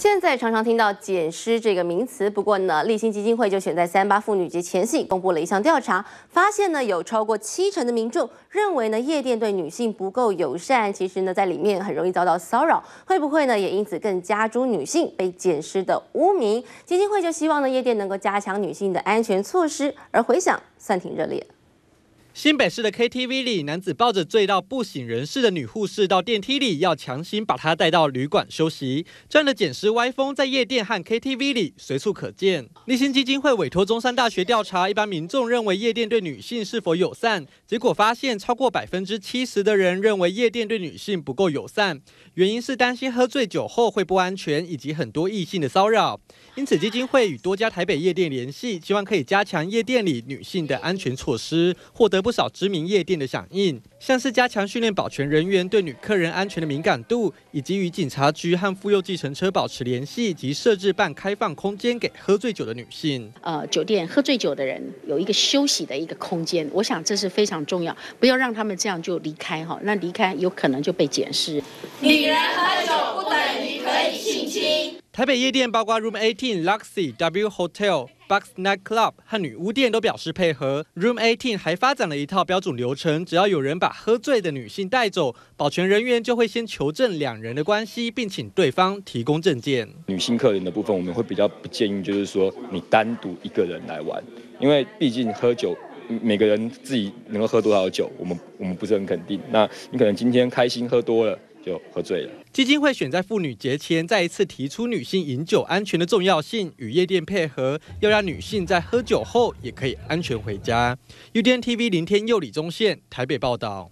现在常常听到“捡尸”这个名词，不过呢，立新基金会就选在三八妇女节前夕，公布了一项调查，发现呢，有超过七成的民众认为呢，夜店对女性不够友善，其实呢，在里面很容易遭到骚扰，会不会呢，也因此更加诸女性被捡尸的污名？基金会就希望呢，夜店能够加强女性的安全措施，而回响算挺热烈。新北市的 KTV 里，男子抱着醉到不省人事的女护士到电梯里，要强行把她带到旅馆休息。这样的捡尸歪风在夜店和 KTV 里随处可见。立新基金会委托中山大学调查一般民众认为夜店对女性是否友善，结果发现超过百分之七十的人认为夜店对女性不够友善，原因是担心喝醉酒后会不安全，以及很多异性的骚扰。因此，基金会与多家台北夜店联系，希望可以加强夜店里女性的安全措施，获得。不少知名夜店的响应，像是加强训练保全人员对女客人安全的敏感度，以及与警察局和妇幼计程车保持联系，及设置半开放空间给喝醉酒的女性。呃，酒店喝醉酒的人有一个休息的一个空间，我想这是非常重要，不要让他们这样就离开哈，那离开有可能就被检视。女人喝酒不等于可以性侵。台北夜店，包括 Room Eighteen、Luxy、W Hotel、b u x s Night Club 和女巫店，都表示配合。Room Eighteen 还发展了一套标准流程，只要有人把喝醉的女性带走，保全人员就会先求证两人的关系，并请对方提供证件。女性客人的部分，我们会比较不建议，就是说你单独一个人来玩，因为毕竟喝酒，每个人自己能够喝多少酒，我们我们不是很肯定。那你可能今天开心喝多了。就喝醉了。基金会选在妇女节前，再一次提出女性饮酒安全的重要性，与夜店配合，要让女性在喝酒后也可以安全回家。udn tv 林天佑、李宗宪，台北报道。